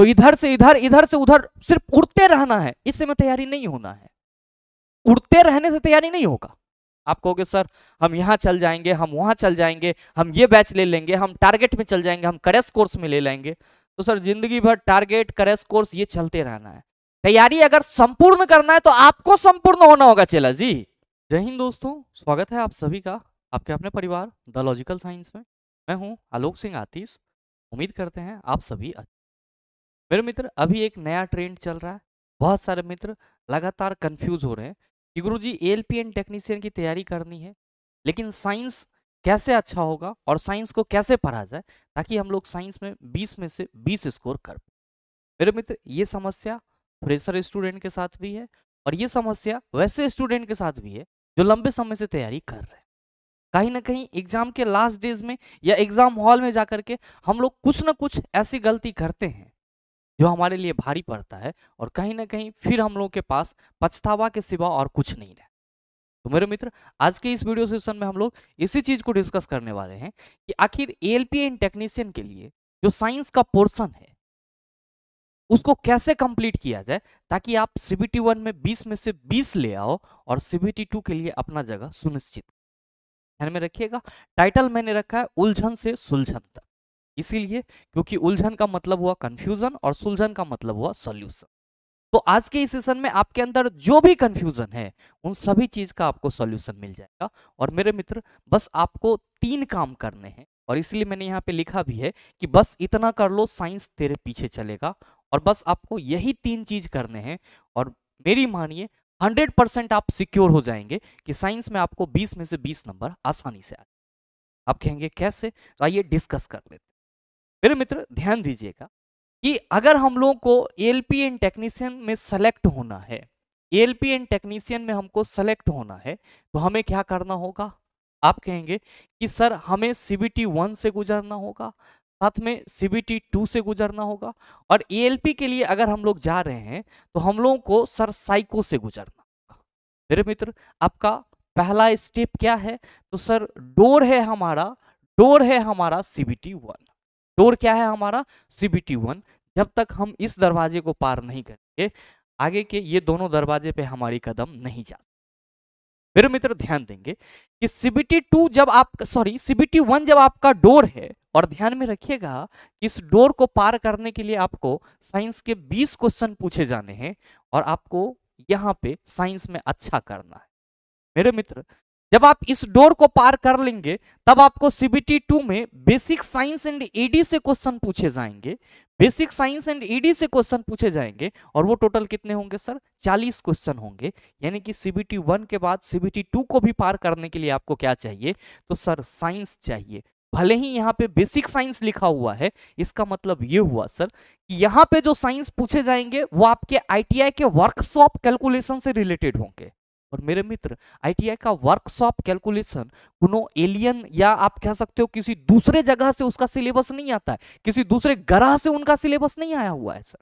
तो इधर से इधर इधर से उधर सिर्फ उड़ते रहना है इस समय तैयारी नहीं होना है उड़ते रहने से तैयारी नहीं होगा आप कहोगे सर हम यहां चल जाएंगे हम वहां चल जाएंगे हम ये बैच ले लेंगे हम टारगेट में चल जाएंगे हम करेस कोर्स में ले लेंगे तो सर जिंदगी भर टारगेट करेस कोर्स ये चलते रहना है तैयारी अगर संपूर्ण करना है तो आपको संपूर्ण होना होगा चेला जी जय हिंद दोस्तों स्वागत है आप सभी का आपके अपने परिवार द लॉजिकल साइंस में मैं हूँ आलोक सिंह आतीश उम्मीद करते हैं आप सभी मेरे मित्र अभी एक नया ट्रेंड चल रहा है बहुत सारे मित्र लगातार कंफ्यूज हो रहे हैं कि गुरु जी एल पी एंड टेक्नीशियन की तैयारी करनी है लेकिन साइंस कैसे अच्छा होगा और साइंस को कैसे पढ़ा जाए ताकि हम लोग साइंस में 20 में से 20 स्कोर कर पाए मेरे मित्र ये समस्या फ्रेशर स्टूडेंट के साथ भी है और ये समस्या वैसे स्टूडेंट के साथ भी है जो लंबे समय से तैयारी कर रहे हैं कहीं ना कहीं एग्जाम के लास्ट डेज में या एग्जाम हॉल में जाकर के हम लोग कुछ ना कुछ ऐसी गलती करते हैं जो हमारे लिए भारी पड़ता है और कहीं ना कहीं फिर हम लोगों के पास पछतावा के सिवा और कुछ नहीं रहे तो मेरे मित्र आज के इस वीडियो सेशन में हम लोग इसी चीज को डिस्कस करने वाले हैं कि आखिर A L P N technician के लिए जो साइंस का पोर्शन है उसको कैसे कंप्लीट किया जाए ताकि आप सीबीटी वन में 20 में से 20 ले आओ और सीबीटी टू के लिए अपना जगह सुनिश्चित ध्यान में रखिएगा टाइटल मैंने रखा है उलझन से सुलझन तक इसीलिए क्योंकि उलझन का मतलब हुआ कंफ्यूजन और सुलझन का मतलब हुआ सॉल्यूशन तो आज के इस सेशन में आपके अंदर जो भी कंफ्यूजन है उन सभी चीज का आपको सॉल्यूशन मिल जाएगा और मेरे मित्र बस आपको तीन काम करने हैं और इसलिए मैंने यहाँ पे लिखा भी है कि बस इतना कर लो साइंस तेरे पीछे चलेगा और बस आपको यही तीन चीज करने हैं और मेरी मानिए 100 परसेंट आप सिक्योर हो जाएंगे कि साइंस में आपको 20 में से 20 नंबर आसानी से आए आप कहेंगे कैसे तो आइए डिस्कस कर लेते मेरे मित्र ध्यान दीजिएगा कि अगर हम लोगों को एल पी एंड टेक्नीशियन में सेलेक्ट होना है एल पी एंड टेक्नीशियन में हमको सेलेक्ट होना है तो हमें क्या करना होगा आप कहेंगे कि सर हमें सी बी टी वन से गुजरना होगा साथ में सी बी टी टू से गुजरना होगा और ए एल पी के लिए अगर हम लोग जा रहे हैं तो हम लोगों को सर साइको से गुजरना होगा मेरे मित्र आपका पहला स्टेप क्या है तो सर डोर है हमारा डोर है हमारा सी बी टी वन डोर क्या है हमारा सीबीटी वन जब तक हम इस दरवाजे को पार नहीं करेंगे आगे के ये दोनों दरवाजे पे हमारी कदम नहीं जा फिर मित्र ध्यान देंगे कि सीबीटी टू जब आप सॉरी सीबीटी वन जब आपका डोर है और ध्यान में रखिएगा इस डोर को पार करने के लिए आपको साइंस के 20 क्वेश्चन पूछे जाने हैं और आपको यहाँ पे साइंस में अच्छा करना है मेरे मित्र जब आप इस डोर को पार कर लेंगे तब आपको सीबीटी टू में बेसिक साइंस एंड ईडी से क्वेश्चन पूछे जाएंगे बेसिक साइंस एंड ईडी से क्वेश्चन पूछे जाएंगे और वो टोटल कितने होंगे सर 40 क्वेश्चन होंगे यानी कि सीबीटी वन के बाद सीबीटी टू को भी पार करने के लिए आपको क्या चाहिए तो सर साइंस चाहिए भले ही यहाँ पे बेसिक साइंस लिखा हुआ है इसका मतलब ये हुआ सर कि यहाँ पे जो साइंस पूछे जाएंगे वो आपके आईटीआई के वर्कशॉप कैलकुलेशन से रिलेटेड होंगे और मेरे मित्र आई का वर्कशॉप कैलकुलेशन कुनो एलियन या आप कह सकते हो किसी दूसरे जगह से उसका सिलेबस नहीं आता है किसी दूसरे ग्रह से उनका सिलेबस नहीं आया हुआ है सर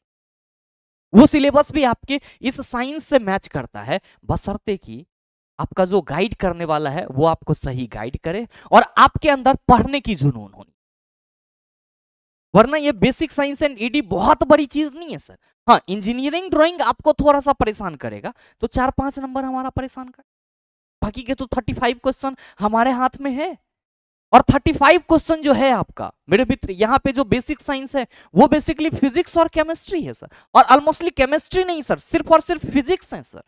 वो सिलेबस भी आपके इस साइंस से मैच करता है बसरते कि आपका जो गाइड करने वाला है वो आपको सही गाइड करे और आपके अंदर पढ़ने की जुनून होनी वरना ये बेसिक साइंस एंड ईडी बहुत बड़ी चीज नहीं है सर हाँ इंजीनियरिंग ड्राइंग आपको थोड़ा सा परेशान करेगा तो चार पांच नंबर हमारा परेशान कर बाकी के तो थर्टी फाइव क्वेश्चन हमारे हाथ में है और 35 क्वेश्चन जो है आपका मेरे मित्र यहाँ पे जो बेसिक साइंस है वो बेसिकली फिजिक्स और केमिस्ट्री है सर और ऑलमोस्टली केमिस्ट्री नहीं सर सिर्फ और सिर्फ फिजिक्स है सर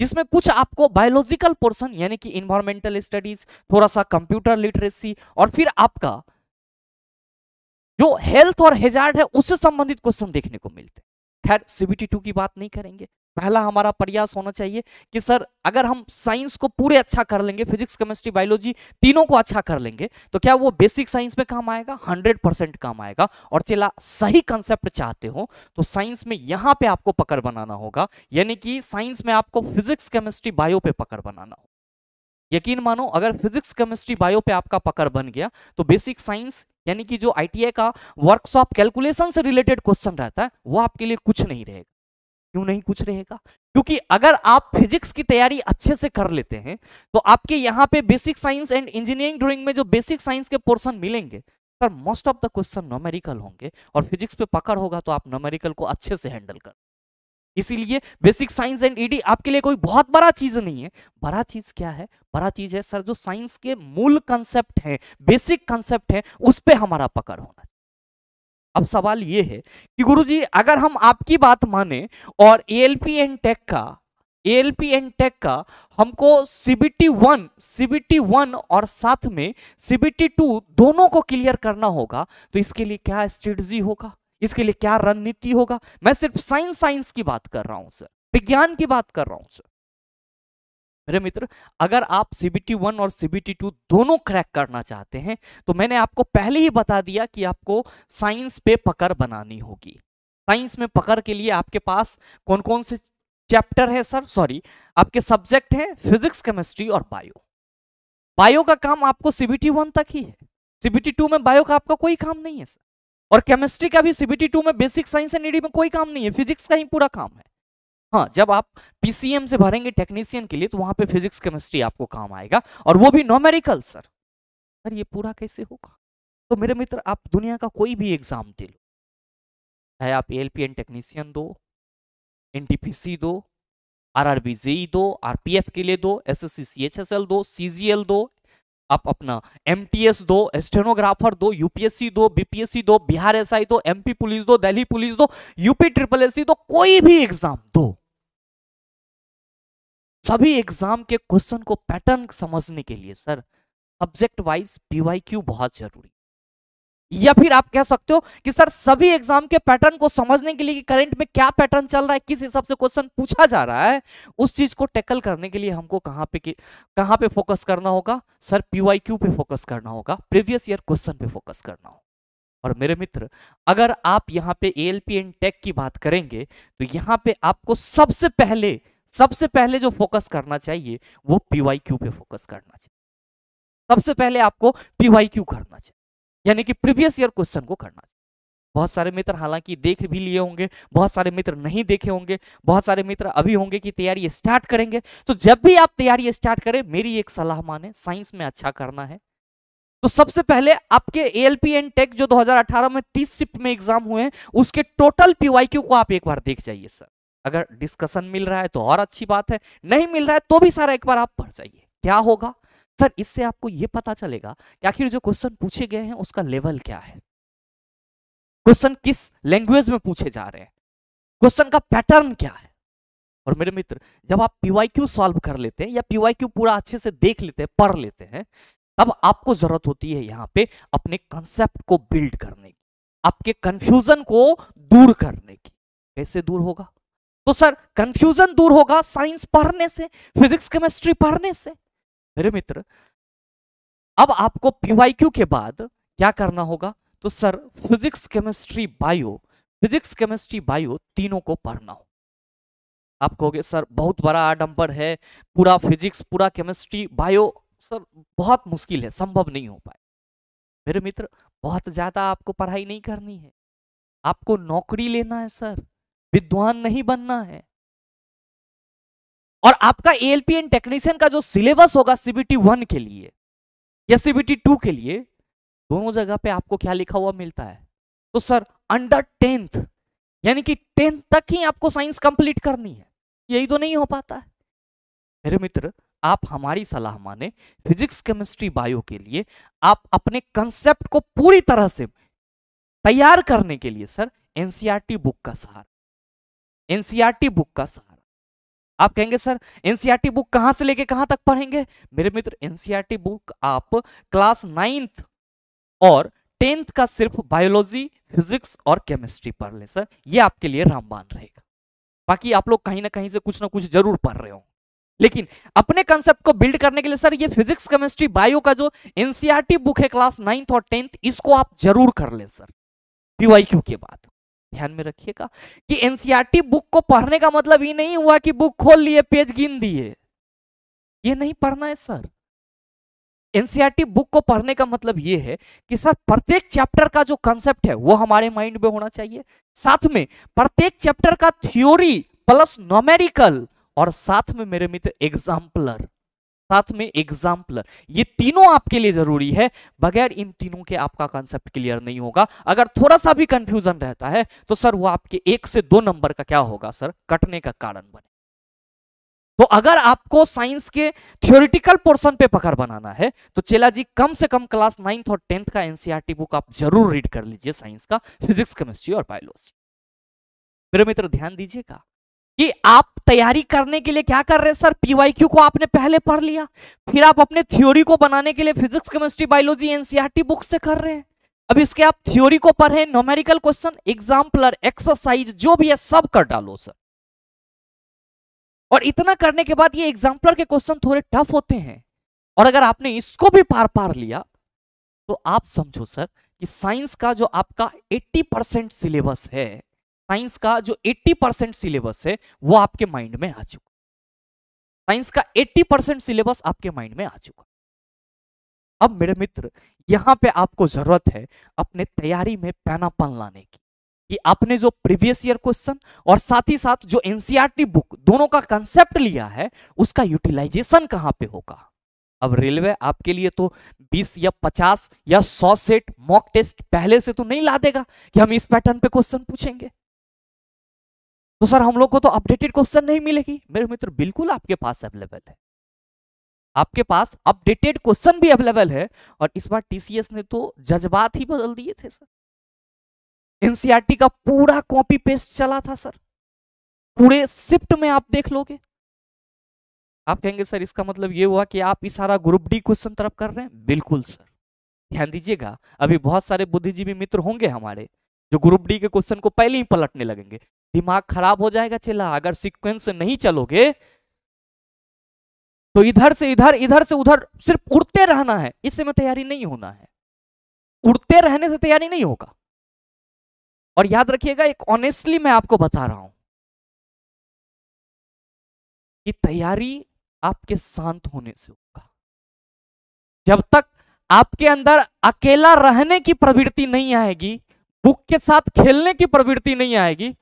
जिसमें कुछ आपको बायोलॉजिकल पोर्शन यानी कि इन्वायरमेंटल स्टडीज थोड़ा सा कंप्यूटर लिटरेसी और फिर आपका जो हेल्थ और हेजार्ड है उससे संबंधित क्वेश्चन देखने को मिलते खैर सीबीटी टू की बात नहीं करेंगे पहला हमारा प्रयास होना चाहिए कि सर अगर हम साइंस को पूरे अच्छा कर लेंगे फिजिक्स केमिस्ट्री बायोलॉजी तीनों को अच्छा कर लेंगे तो क्या वो बेसिक साइंस में काम आएगा 100 परसेंट काम आएगा और चला सही कंसेप्ट चाहते हो तो साइंस में यहाँ पे आपको पकड़ बनाना होगा यानी कि साइंस में आपको फिजिक्स केमिस्ट्री बायो पे पकड़ बनाना होगा यकीन मानो अगर फिजिक्स केमिस्ट्री बायो पे आपका पकड़ बन गया तो बेसिक साइंस यानी कि जो आई का वर्कशॉप कैलकुलेशन से रिलेटेड क्वेश्चन रहता है वो आपके लिए कुछ नहीं रहेगा क्यों नहीं कुछ रहेगा क्योंकि अगर आप फिजिक्स की तैयारी अच्छे से कर लेते हैं तो आपके यहाँ पे basic science and engineering drawing में जो बेसिक साइंस के पोर्सन मिलेंगे sir most of the question numerical होंगे और फिजिक्स पे पकड़ होगा तो आप नोमेरिकल को अच्छे से हैंडल कर इसीलिए बेसिक साइंस एंड ईडी आपके लिए कोई बहुत बड़ा चीज नहीं है बड़ा चीज क्या है बड़ा चीज है सर जो साइंस के मूल कंसेप्ट है बेसिक कंसेप्ट है उस पर हमारा पकड़ होना अब सवाल ये है कि गुरुजी अगर हम आपकी बात माने और A L P and tech का A L P and tech का हमको सीबीटी वन सीबीटी वन और साथ में सीबीटी टू दोनों को क्लियर करना होगा तो इसके लिए क्या स्ट्रेटजी होगा इसके लिए क्या रणनीति होगा मैं सिर्फ साइंस साइंस की बात कर रहा हूं सर विज्ञान की बात कर रहा हूं सर मेरे मित्र अगर आप सीबीटी वन और सीबीटी टू दोनों क्रैक करना चाहते हैं तो मैंने आपको पहले ही बता दिया कि आपको साइंस पे पकड़ बनानी होगी साइंस में पकड़ के लिए आपके पास कौन कौन से चैप्टर है सर सॉरी आपके सब्जेक्ट हैं फिजिक्स केमिस्ट्री और बायो बायो का काम आपको सीबीटी वन तक ही है सीबीटी टू में बायो का आपका कोई काम नहीं है सर और केमिस्ट्री का भी सीबीटी टू में बेसिक साइंस एंड ईडी में कोई काम नहीं है फिजिक्स का ही पूरा काम है हाँ जब आप पीसीएम से भरेंगे टेक्नीशियन के लिए तो वहां पे फिजिक्स केमिस्ट्री आपको काम आएगा और वो भी नॉमेरिकल सर सर ये पूरा कैसे होगा तो मेरे मित्र आप दुनिया का कोई भी एग्जाम दे लो चाहे आप एल पी एन टेक्नीशियन दो एन टी पी सी दो आर आर बी जेई दो आर पी एफ के लिए दो S S C C H S L दो सी जी एल दो आप अपना एम टी एस दो स्टेनोग्राफर दो यूपीएससी दो बीपीएससी दो बिहार एस आई दो एमपी पुलिस दो दिल्ली पुलिस दो यूपी ट्रिपल एस सी दो कोई भी एग्जाम दो सभी एग्जाम के क्वेश्चन को पैटर्न समझने के लिए सर सब्जेक्ट वाइज क्यू बहुत जरूरी या फिर आप कह सकते हो कि सर सभी एग्जाम के पैटर्न को समझने के लिए कि करंट में क्या पैटर्न चल रहा है किस हिसाब से क्वेश्चन पूछा जा रहा है उस चीज को टैकल करने के लिए हमको कहां पे कहां पे फोकस करना होगा सर पीवाई पे फोकस करना होगा प्रीवियस ईयर क्वेश्चन पे फोकस करना होगा और मेरे मित्र अगर आप यहाँ पे एल पी एंड टेक की बात करेंगे तो यहाँ पे आपको सबसे पहले सबसे पहले जो फोकस करना चाहिए वो पीवाई पे फोकस करना चाहिए सबसे पहले आपको पीवाई करना चाहिए यानी कि प्रीवियस ईयर क्वेश्चन को करना चाहिए बहुत सारे मित्र हालांकि देख भी लिए होंगे बहुत सारे मित्र नहीं देखे होंगे बहुत सारे मित्र अभी होंगे कि तैयारी स्टार्ट करेंगे तो जब भी आप तैयारी स्टार्ट करें मेरी एक सलाह माने साइंस में अच्छा करना है तो सबसे पहले आपके A L P and tech जो 2018 में 30 शिफ्ट में एग्जाम हुए हैं उसके टोटल क्यू को आप एक बार देख जाइए सर अगर डिस्कशन मिल रहा है तो और अच्छी बात है नहीं मिल रहा है तो भी सारा एक बार आप पढ़ जाइए क्या होगा सर इससे आपको यह पता चलेगा कि आखिर जो क्वेश्चन पूछे गए हैं उसका लेवल क्या है क्वेश्चन किस लैंग्वेज में पूछे जा रहे हैं क्वेश्चन का पैटर्न क्या है और मेरे मित्र जब आप पीवाईक्यू सॉल्व कर लेते हैं या पीवाईक्यू पूरा अच्छे से देख लेते हैं पढ़ लेते हैं तब आपको जरूरत होती है यहां पे अपने कंसेप्ट को बिल्ड करने की आपके कंफ्यूजन को दूर करने की कैसे दूर होगा तो सर कंफ्यूजन दूर होगा साइंस पढ़ने से फिजिक्स केमिस्ट्री पढ़ने से मेरे मित्र अब आपको पीवाईक्यू के बाद क्या करना होगा तो sir physics chemistry bio physics chemistry bio तीनों को पढ़ना हो आप कहोगे सर बहुत बड़ा आडम्बर है पूरा फिजिक्स पूरा केमिस्ट्री बायो सर बहुत मुश्किल है संभव नहीं हो पाए मेरे मित्र बहुत ज्यादा आपको पढ़ाई नहीं करनी है आपको नौकरी लेना है सर विद्वान नहीं बनना है और आपका पी एंड टेक्नीशियन का जो सिलेबस होगा सीबीटी वन के लिए या सीबीटी टू के लिए दोनों जगह पे आपको क्या लिखा हुआ मिलता है तो सर अंडर टेंथ यानी कि टेंथ तक ही आपको साइंस कंप्लीट करनी है यही तो नहीं हो पाता है मेरे मित्र आप हमारी सलाह माने फिजिक्स केमिस्ट्री बायो के लिए आप अपने कंसेप्ट को पूरी तरह से तैयार करने के लिए सर एनसीआरटी बुक e का सहारा एनसीआरटी बुक e का सहारा आप कहेंगे सर एनसीईआरटी बुक कहां से लेके कहां तक पढ़ेंगे मेरे मित्र एनसीईआरटी बुक e आप क्लास नाइन्थ और टेंथ का सिर्फ बायोलॉजी फिजिक्स और केमिस्ट्री पढ़ ले सर ये आपके लिए रामबान रहेगा बाकी आप लोग कहीं ना कहीं से कुछ ना कुछ जरूर पढ़ रहे हो लेकिन अपने कंसेप्ट को बिल्ड करने के लिए सर ये फिजिक्स केमिस्ट्री बायो का जो एनसीईआरटी बुक e है क्लास नाइन्थ और टेंथ इसको आप जरूर कर लें सर पीवाईक्यू के बाद ध्यान में रखिएगा कि एनसीईआरटी बुक e को पढ़ने का मतलब ये नहीं हुआ कि बुक खोल लिए पेज गिन दिए ये नहीं पढ़ना है सर एनसीईआरटी बुक को पढ़ने का मतलब ये है कि सर प्रत्येक चैप्टर का जो कंसेप्ट है वो हमारे माइंड में होना चाहिए साथ में प्रत्येक चैप्टर का थ्योरी प्लस नोमेरिकल और साथ में मेरे मित्र एग्जाम्पलर साथ में एग्जाम्पलर ये तीनों आपके लिए जरूरी है बगैर इन तीनों के आपका कॉन्सेप्ट क्लियर नहीं होगा अगर थोड़ा सा भी कंफ्यूजन रहता है तो सर वो आपके एक से दो नंबर का क्या होगा सर कटने का कारण बने तो अगर आपको साइंस के थियोरिटिकल पोर्शन पे पकड़ बनाना है तो चेला जी कम से कम क्लास नाइन्थ और टेंथ का एनसीआरटी बुक e आप जरूर रीड कर लीजिए साइंस का फिजिक्स केमिस्ट्री और बायोलॉजी मेरे मित्र ध्यान दीजिएगा कि आप तैयारी करने के लिए क्या कर रहे हैं सर पीवाईक्यू को आपने पहले पढ़ लिया फिर आप अपने थ्योरी को बनाने के लिए physics chemistry biology NCERT book से कर रहे हैं अब इसके आप थ्योरी को पढ़े नोमेरिकल क्वेश्चन एग्जाम्पलर एक्सरसाइज जो भी है सब कर डालो सर और इतना करने के बाद ये एग्जाम्पलर के क्वेश्चन थोड़े टफ होते हैं और अगर आपने इसको भी पार पार लिया तो आप समझो सर कि साइंस का जो आपका 80 परसेंट सिलेबस है साइंस का जो 80 परसेंट सिलेबस है वो आपके माइंड में आ चुका साइंस का 80 परसेंट सिलेबस आपके माइंड में आ चुका अब मेरे मित्र यहाँ पे आपको जरूरत है अपने तैयारी में पैनापन लाने की कि आपने जो प्रीवियस ईयर क्वेश्चन और साथ ही साथ जो एनसीईआरटी बुक दोनों का कंसेप्ट लिया है उसका यूटिलाइजेशन कहाँ पे होगा अब रेलवे आपके लिए तो 20 या 50 या 100 सेट मॉक टेस्ट पहले से तो नहीं ला देगा कि हम इस पैटर्न पे क्वेश्चन पूछेंगे तो सर हम लोग को तो अपडेटेड क्वेश्चन नहीं मिलेगी मेरे मित्र बिल्कुल आपके पास अवेलेबल है आपके पास अपडेटेड क्वेश्चन भी अवेलेबल है और इस बार टीसीएस ने तो जज्बात ही बदल दिए थे सर एनसीईआरटी e का पूरा कॉपी पेस्ट चला था सर पूरे शिफ्ट में आप देख लोगे आप कहेंगे सर इसका मतलब ये हुआ कि आप इशारा ग्रुप डी क्वेश्चन तरफ कर रहे हैं बिल्कुल सर ध्यान दीजिएगा अभी बहुत सारे बुद्धिजीवी मित्र होंगे हमारे जो ग्रुप डी के क्वेश्चन को पहले ही पलटने लगेंगे दिमाग खराब हो जाएगा चेला अगर सीक्वेंस नहीं चलोगे तो इधर से इधर इधर से उधर सिर्फ उड़ते रहना है इससे में तैयारी नहीं होना है उड़ते रहने से तैयारी नहीं होगा और याद रखिएगा एक ऑनेस्टली मैं आपको बता रहा हूं कि तैयारी आपके शांत होने से होगा जब तक आपके अंदर अकेला रहने की प्रवृत्ति नहीं आएगी बुक के साथ खेलने की प्रवृत्ति नहीं आएगी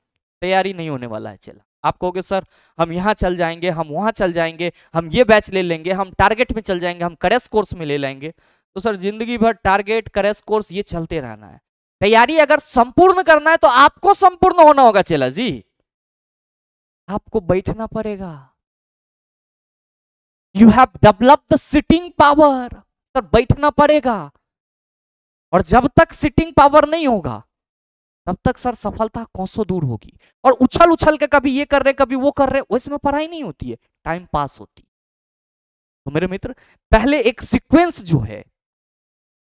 तैयारी नहीं होने वाला है चेला आप कहोगे सर हम यहाँ चल जाएंगे हम वहाँ चल जाएंगे हम ये बैच ले लेंगे हम टारगेट में चल जाएंगे हम करेस कोर्स में ले लेंगे तो सर जिंदगी भर टारगेट करेस कोर्स ये चलते रहना है तैयारी अगर संपूर्ण करना है तो आपको संपूर्ण होना होगा चेला जी आपको बैठना पड़ेगा you have develop the sitting power sir बैठना पड़ेगा और जब तक सिटिंग पावर नहीं होगा तब तक सर सफलता कौसो दूर होगी और उछल उछल के कभी ये कर रहे कभी वो कर रहे वैसे में पढ़ाई नहीं होती है टाइम पास होती तो मेरे मित्र पहले एक सीक्वेंस जो है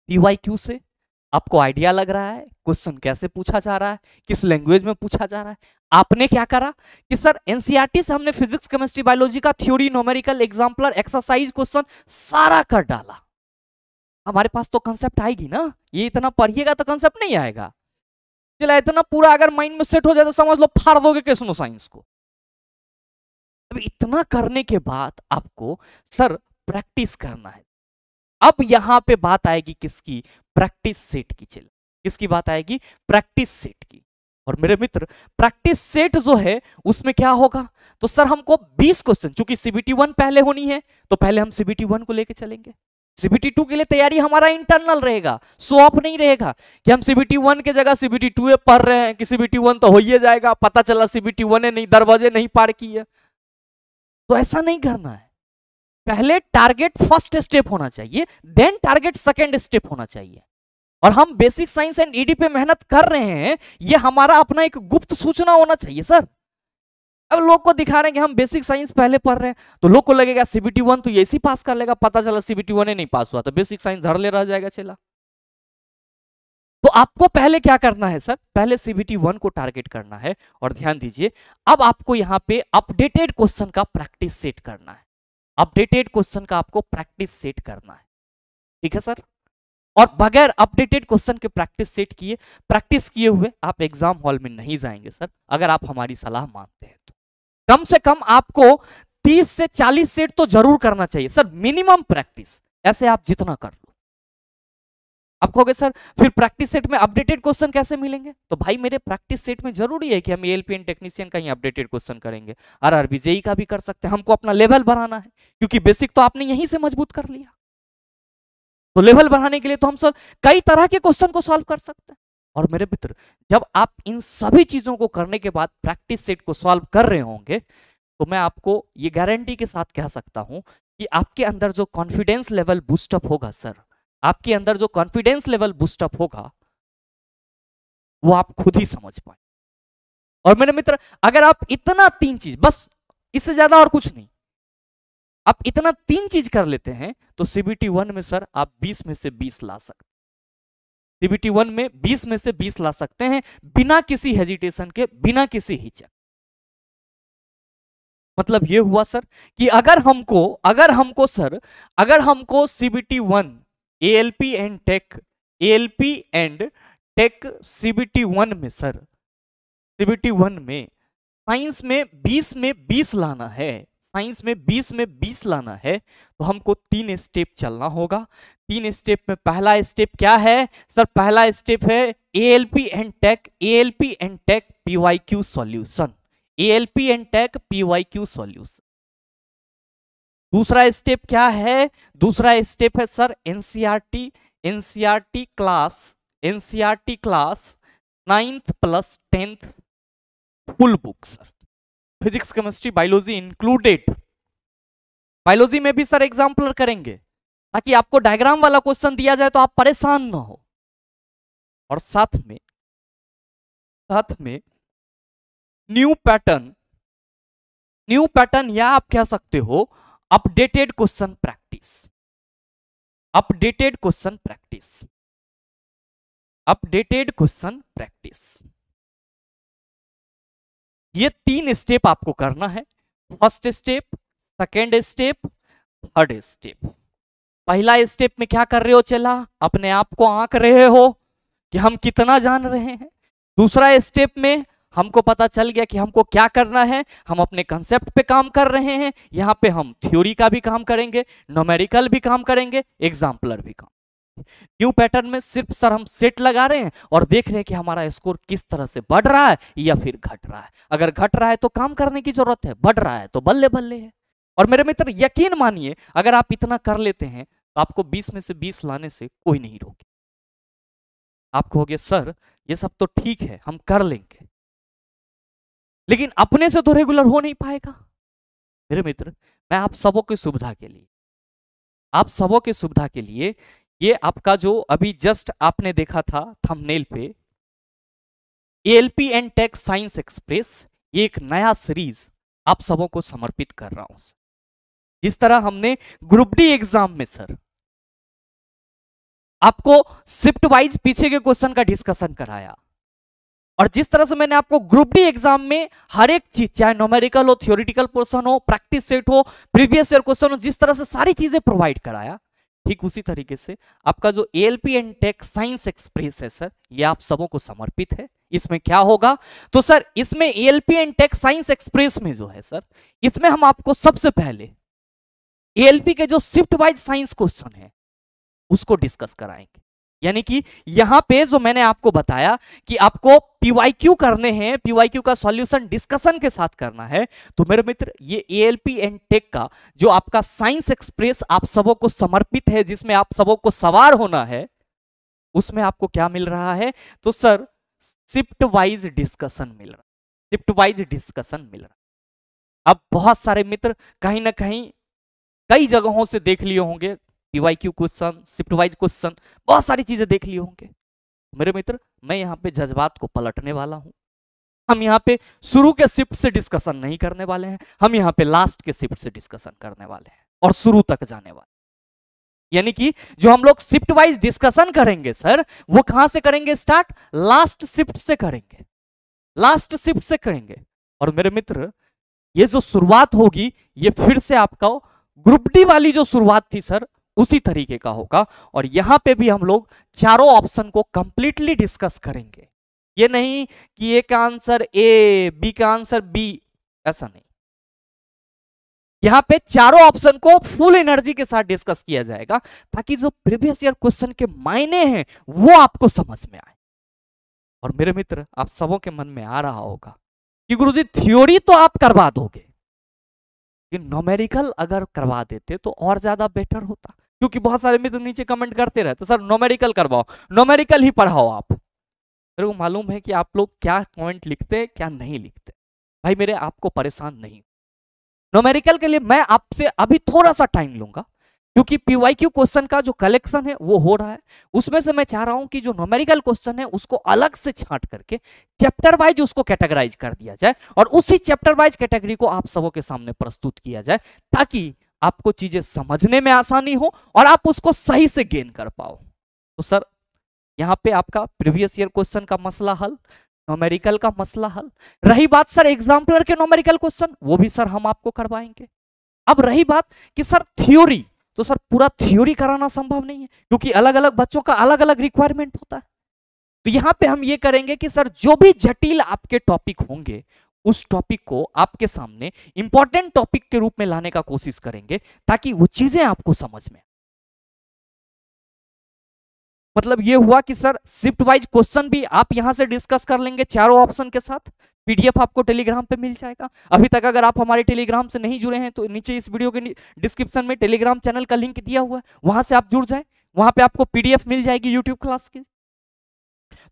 पीवाई क्यू से आपको आइडिया लग रहा है क्वेश्चन कैसे पूछा जा रहा है किस लैंग्वेज में पूछा जा रहा है आपने क्या करा कि सर एनसीईआरटी e से हमने फिजिक्स केमिस्ट्री बायोलॉजी का theory numerical exemplar exercise question सारा कर डाला हमारे पास तो कंसेप्ट आएगी ना ये इतना पढ़िएगा तो कंसेप्ट नहीं आएगा चला इतना पूरा अगर माइंड में सेट हो जाए तो समझ लो फाड़ दोगे कैसनो साइंस को अब इतना करने के बाद आपको सर प्रैक्टिस करना है अब यहां पे बात आएगी किसकी प्रैक्टिस सेट की चिल्ला किसकी बात आएगी प्रैक्टिस सेट की और मेरे मित्र प्रैक्टिस सेट जो है उसमें क्या होगा तो सर हमको 20 क्वेश्चन चूंकि सीबीटी वन पहले होनी है तो पहले हम सीबीटी वन को लेकर चलेंगे सीबीटी टू के लिए तैयारी हमारा इंटरनल रहेगा शो ऑफ नहीं रहेगा कि हम सीबीटी वन के जगह सीबीटी टू पढ़ रहे हैं कि सीबीटी वन तो हो ही जाएगा पता चला सीबीटी वन नहीं दरवाजे नहीं पार किए तो ऐसा नहीं करना है पहले टारगेट फर्स्ट स्टेप होना चाहिए देन टारगेट सेकेंड स्टेप होना चाहिए और हम बेसिक साइंस एंड ईडी पे मेहनत कर रहे हैं ये हमारा अपना एक गुप्त सूचना होना चाहिए सर अब लोग को दिखा रहे हैं कि हम बेसिक साइंस पहले पढ़ रहे हैं तो लोग को लगेगा सीबीटी वन तो ये पास कर लेगा पता चला सीबीटी वन ही नहीं पास हुआ तो बेसिक साइंस धर ले रह जाएगा चला तो आपको पहले क्या करना है सर पहले सीबीटी वन को टारगेट करना है और ध्यान दीजिए अब आपको यहाँ पे अपडेटेड क्वेश्चन का प्रैक्टिस सेट करना है अपडेटेड क्वेश्चन का आपको प्रैक्टिस सेट करना है ठीक है सर और बगैर अपडेटेड क्वेश्चन के प्रैक्टिस सेट किए प्रैक्टिस किए हुए आप एग्जाम हॉल में नहीं जाएंगे सर अगर आप हमारी सलाह मानते हैं तो कम से कम आपको 30 से 40 सेट तो जरूर करना चाहिए सर मिनिमम प्रैक्टिस ऐसे आप जितना कर लो आप कहोगे सर फिर प्रैक्टिस सेट में अपडेटेड क्वेश्चन कैसे मिलेंगे तो भाई मेरे प्रैक्टिस सेट में जरूरी है कि हम एलपीएन टेक्नीशियन का ही अपडेटेड क्वेश्चन करेंगे आर आरबीजेई का भी कर सकते हैं हमको अपना लेवल बढ़ाना है क्योंकि बेसिक तो आपने यहीं से मजबूत कर लिया तो लेवल बढ़ाने के लिए तो हम सर कई तरह के क्वेश्चन को सॉल्व कर सकते हैं और मेरे मित्र जब आप इन सभी चीजों को करने के बाद प्रैक्टिस सेट को सॉल्व कर रहे होंगे तो मैं आपको ये गारंटी के साथ कह सकता हूं कि आपके अंदर जो कॉन्फिडेंस लेवल बूस्टअप होगा सर आपके अंदर जो कॉन्फिडेंस लेवल बूस्टअप होगा वो आप खुद ही समझ पाए और मेरे मित्र अगर आप इतना तीन चीज बस इससे ज्यादा और कुछ नहीं आप इतना तीन चीज कर लेते हैं तो सीबीटी वन में सर आप 20 में से 20 ला सकते सीबीटी वन में 20 में से 20 ला सकते हैं बिना किसी हेजिटेशन के बिना किसी हिचक मतलब ये हुआ सर कि अगर हमको अगर हमको सर अगर हमको CBT one P and tech P and tech CBT one में सर सीबीटी वन में साइंस में 20 में 20 लाना है साइंस में 20 में 20 लाना है तो हमको तीन स्टेप चलना होगा तीन स्टेप में पहला स्टेप क्या है सर पहला स्टेप है A L P and tech A L P and tech P Y Q solution A L P and tech P Y Q solution दूसरा स्टेप क्या है दूसरा स्टेप है sir NCERT NCERT class NCERT class ninth plus tenth full book sir physics chemistry biology included biology में भी sir example करेंगे ताकि आपको डायग्राम वाला क्वेश्चन दिया जाए तो आप परेशान ना हो और साथ में साथ में न्यू पैटर्न न्यू पैटर्न या आप कह सकते हो updated question practice updated question practice updated question practice ये तीन स्टेप आपको करना है first step second step third step पहला स्टेप में क्या कर रहे हो चला अपने आप को आंक रहे हो कि हम कितना जान रहे हैं दूसरा स्टेप में हमको पता चल गया कि हमको क्या करना है हम अपने कंसेप्ट पे काम कर रहे हैं यहाँ पे हम थ्योरी का भी काम करेंगे नोमेरिकल भी काम करेंगे एग्जाम्पलर भी काम न्यू पैटर्न में सिर्फ सर हम सेट लगा रहे हैं और देख रहे हैं कि हमारा स्कोर किस तरह से बढ़ रहा है या फिर घट रहा है अगर घट रहा है तो काम करने की जरूरत है बढ़ रहा है तो बल्ले बल्ले है और मेरे मित्र यकीन मानिए अगर आप इतना कर लेते हैं तो आपको 20 में से 20 लाने से कोई नहीं रोके आप कहोगे सर ये सब तो ठीक है हम कर लेंगे लेकिन अपने से तो रेगुलर हो नहीं पाएगा मेरे मित्र मैं आप सबों की सुविधा के लिए आप सबों की सुविधा के लिए ये आपका जो अभी जस्ट आपने देखा था थंबनेल पे P and tech science express ये एक नया सीरीज आप सबों को समर्पित कर रहा हूं जिस तरह हमने ग्रुप डी एग्जाम में सर आपको शिफ्ट वाइज पीछे के क्वेश्चन का डिस्कशन कराया और जिस तरह से मैंने आपको ग्रुप डी एग्जाम में हर एक चीज चाहे नोमेरिकल हो थ्योरिटिकल पोर्सन हो प्रैक्टिस सेट हो प्रीवियस ईयर क्वेश्चन हो जिस तरह से सारी चीजें प्रोवाइड कराया ठीक उसी तरीके से आपका जो L P and tech science express है सर ये आप सबों को समर्पित है इसमें क्या होगा तो सर इसमें L P and tech science express में जो है सर इसमें हम आपको सबसे पहले पी के जो शिफ्ट वाइज साइंस क्वेश्चन है उसको डिस्कस कराएंगे यानी कि यहां पे जो मैंने आपको बताया कि आपको क्यू करने हैं पीवाईक्यू का सॉल्यूशन डिस्कशन के साथ करना है तो मेरे मित्र ये एएलपी एंड टेक का जो आपका साइंस एक्सप्रेस आप सबों को समर्पित है जिसमें आप सबों को सवार होना है उसमें आपको क्या मिल रहा है तो सर शिफ्ट वाइज डिस्कशन मिल रहा शिफ्ट वाइज डिस्कशन मिल रहा अब बहुत सारे मित्र कहीं ना कहीं कई जगहों से देख लिए होंगे PYQ question shift wise question बहुत सारी चीजें देख लिए होंगे मेरे मित्र मैं यहाँ पे जज्बात को पलटने वाला हूँ हम यहाँ पे शुरू के शिफ्ट से डिस्कशन नहीं करने वाले हैं हम यहाँ पे लास्ट के शिफ्ट से डिस्कशन करने वाले हैं और शुरू तक जाने वाले यानी कि जो हम लोग शिफ्ट वाइज डिस्कशन करेंगे सर वो कहां से करेंगे स्टार्ट लास्ट शिफ्ट से करेंगे लास्ट शिफ्ट से करेंगे और मेरे मित्र ये जो शुरुआत होगी ये फिर से आपका ग्रुप डी वाली जो शुरुआत थी सर उसी तरीके का होगा और यहां पे भी हम लोग चारों ऑप्शन को कंप्लीटली डिस्कस करेंगे ये नहीं कि ए का आंसर ए बी का आंसर बी ऐसा नहीं यहां पे चारों ऑप्शन को फुल एनर्जी के साथ डिस्कस किया जाएगा ताकि जो प्रीवियस ईयर क्वेश्चन के मायने हैं वो आपको समझ में आए और मेरे मित्र आप सबों के मन में आ रहा होगा कि गुरु जी थ्योरी तो आप करवा दोगे नोमेरिकल अगर करवा देते तो और ज्यादा बेटर होता क्योंकि बहुत सारे मित्र नीचे कमेंट करते रहे तो सर नोमेरिकल करवाओ नोमेरिकल ही पढ़ाओ आप मेरे को मालूम है कि आप लोग क्या कमेंट लिखते हैं क्या नहीं लिखते भाई मेरे आपको परेशान नहीं नोमेरिकल के लिए मैं आपसे अभी थोड़ा सा टाइम लूंगा क्योंकि पीवाईक्यू क्वेश्चन का जो कलेक्शन है वो हो रहा है उसमें से मैं चाह रहा हूं कि जो नोमेरिकल क्वेश्चन है उसको अलग से छांट करके चैप्टर वाइज उसको कैटेगराइज कर दिया जाए और उसी चैप्टर वाइज कैटेगरी को आप सबों के सामने प्रस्तुत किया जाए ताकि आपको चीजें समझने में आसानी हो और आप उसको सही से गेन कर पाओ तो सर यहाँ पे आपका प्रीवियस ईयर क्वेश्चन का मसला हल नोमेरिकल का मसला हल रही बात सर एग्जाम्पलर के नोमेरिकल क्वेश्चन वो भी सर हम आपको करवाएंगे अब रही बात कि सर थ्योरी तो सर पूरा थ्योरी कराना संभव नहीं है क्योंकि अलग अलग बच्चों का अलग अलग रिक्वायरमेंट होता है तो यहाँ पे हम ये करेंगे कि सर जो भी जटिल आपके टॉपिक होंगे उस टॉपिक को आपके सामने इंपॉर्टेंट टॉपिक के रूप में लाने का कोशिश करेंगे ताकि वो चीजें आपको समझ में मतलब ये हुआ कि सर शिफ्ट वाइज क्वेश्चन भी आप यहां से डिस्कस कर लेंगे चारों ऑप्शन के साथ पीडीएफ आपको टेलीग्राम पे मिल जाएगा अभी तक अगर आप हमारे टेलीग्राम से नहीं जुड़े हैं तो नीचे इस वीडियो के डिस्क्रिप्शन में टेलीग्राम चैनल का लिंक दिया हुआ है वहां से आप जुड़ जाए वहां पे आपको पीडीएफ मिल जाएगी यूट्यूब क्लास की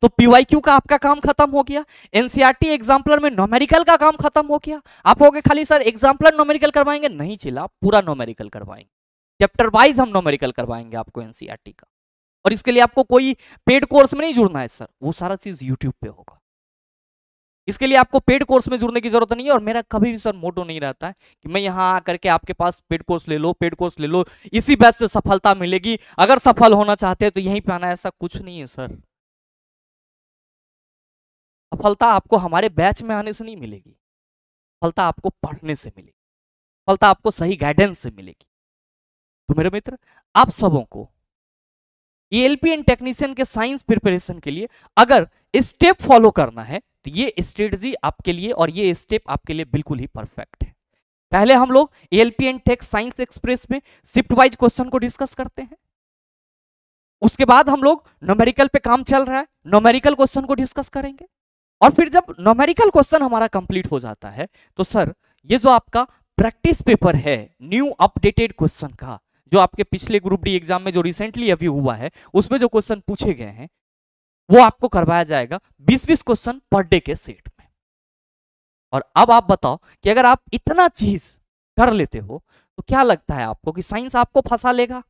तो पीवाईक्यू का आपका काम खत्म हो गया एनसीआरटी एग्जाम्पलर e में नोमेरिकल का काम खत्म हो गया आप हो गए खाली सर एग्जाम्पलर नोमेरिकल करवाएंगे नहीं चिल्ला पूरा नोमेरिकल करवाएंगे चैप्टर वाइज हम नोमेरिकल करवाएंगे आपको एनसीआरटी e का और इसके लिए आपको कोई पेड कोर्स में नहीं जुड़ना है सर वो सारा चीज यूट्यूब पे होगा इसके लिए आपको पेड कोर्स में जुड़ने की जरूरत नहीं है और मेरा कभी भी सर मोटो नहीं रहता है कि मैं यहाँ आकर के आपके पास पेड कोर्स ले लो पेड कोर्स ले लो इसी बैच से सफलता मिलेगी अगर सफल होना चाहते हैं तो यहीं पे आना ऐसा कुछ नहीं है सर सफलता आपको हमारे बैच में आने से नहीं मिलेगी सफलता आपको पढ़ने से मिलेगी सफलता आपको सही गाइडेंस से मिलेगी तो मेरे मित्र आप सबों को एलपी एंड टेक्नीशियन के साइंस प्रिपरेशन के लिए अगर स्टेप फॉलो करना है तो ये स्ट्रेटजी आपके लिए और ये स्टेप आपके लिए बिल्कुल ही परफेक्ट है पहले हम लोग P and tech science express में शिफ्ट वाइज क्वेश्चन को डिस्कस करते हैं उसके बाद हम लोग नोमेरिकल पे काम चल रहा है नोमेरिकल क्वेश्चन को डिस्कस करेंगे और फिर जब नोमेरिकल क्वेश्चन हमारा कंप्लीट हो जाता है तो सर ये जो आपका प्रैक्टिस पेपर है न्यू अपडेटेड क्वेश्चन का जो आपके पिछले ग्रुप डी एग्जाम में जो रिसेंटली अभी हुआ है उसमें जो क्वेश्चन पूछे गए हैं वो आपको करवाया जाएगा बीस बीस क्वेश्चन पर डे के सेट में और अब आप बताओ कि अगर आप इतना चीज कर लेते हो तो क्या लगता है आपको कि साइंस आपको फंसा लेगा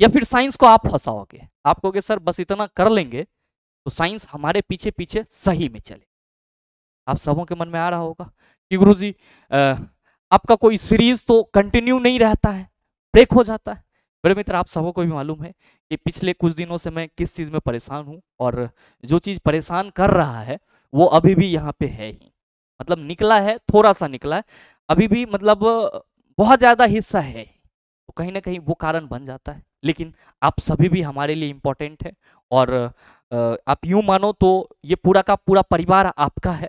या फिर साइंस को आप फंसाओगे आपको सर बस इतना कर लेंगे तो साइंस हमारे पीछे पीछे सही में चले आप सबों के मन में आ रहा होगा कि गुरु जी आपका कोई सीरीज तो कंटिन्यू नहीं रहता है ब्रेक हो जाता है मेरे मित्र आप सबों को भी मालूम है कि पिछले कुछ दिनों से मैं किस चीज़ में परेशान हूँ और जो चीज़ परेशान कर रहा है वो अभी भी यहाँ पे है ही मतलब निकला है थोड़ा सा निकला है अभी भी मतलब बहुत ज़्यादा हिस्सा है तो कहीं ना कहीं वो कारण बन जाता है लेकिन आप सभी भी हमारे लिए इम्पोर्टेंट है और आप यूं मानो तो ये पूरा का पूरा परिवार आपका है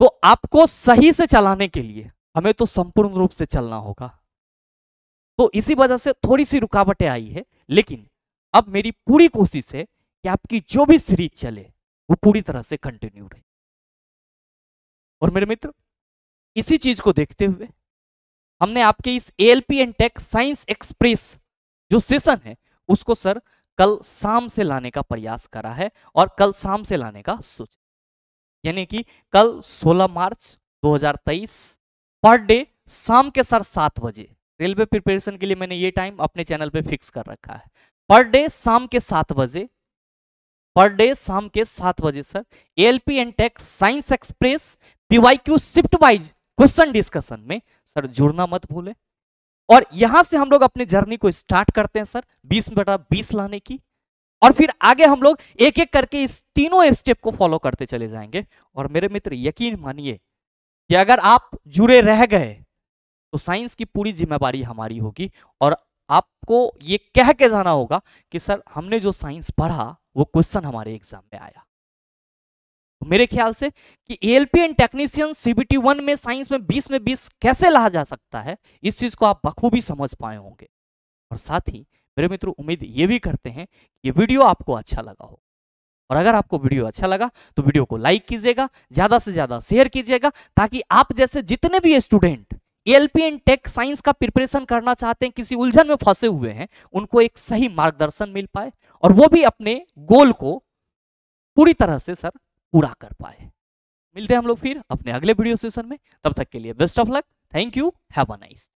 तो आपको सही से चलाने के लिए हमें तो संपूर्ण रूप से चलना होगा तो इसी वजह से थोड़ी सी रुकावटें आई है लेकिन अब मेरी पूरी कोशिश है कि आपकी जो भी सीरीज चले वो पूरी तरह से कंटिन्यू रहे और मेरे मित्र इसी चीज को देखते हुए हमने आपके इस L P and tech science express जो सेशन है उसको सर कल शाम से लाने का प्रयास करा है और कल शाम से लाने का सोच यानी कि कल 16 मार्च 2023 पर डे शाम के सर सात बजे रेलवे प्रिपरेशन के लिए मैंने ये टाइम अपने चैनल पे फिक्स कर रखा है पर डे शाम के सात बजे पर डे शाम के सात बजे sir L P and tech science express क्यू शिफ्ट वाइज क्वेश्चन डिस्कशन में सर जुड़ना मत भूले और यहां से हम लोग अपने जर्नी को स्टार्ट करते हैं सर बीस बटा बीस लाने की और फिर आगे हम लोग एक एक करके इस तीनों स्टेप को फॉलो करते चले जाएंगे और मेरे मित्र यकीन मानिए कि अगर आप जुड़े रह गए तो साइंस की पूरी जिम्मेवारी हमारी होगी और आपको ये कह के जाना होगा कि सर हमने जो साइंस पढ़ा वो क्वेश्चन हमारे एग्जाम में आया तो मेरे ख्याल से कि LP and technician CBT one में साइंस में बीस में बीस कैसे लाया जा सकता है इस चीज को आप बखूबी समझ पाए होंगे और साथ ही मेरे मित्रों उम्मीद ये भी करते हैं कि ये वीडियो आपको अच्छा लगा हो और अगर आपको वीडियो अच्छा लगा तो वीडियो को लाइक कीजिएगा ज्यादा से ज्यादा शेयर कीजिएगा ताकि आप जैसे जितने भी student LP and tech science का प्रिपरेशन करना चाहते हैं किसी उलझन में फंसे हुए हैं उनको एक सही मार्गदर्शन मिल पाए और वो भी अपने गोल को पूरी तरह से सर पूरा कर पाए मिलते हैं हम लोग फिर अपने अगले वीडियो सेशन में तब तक के लिए best of luck thank you have a nice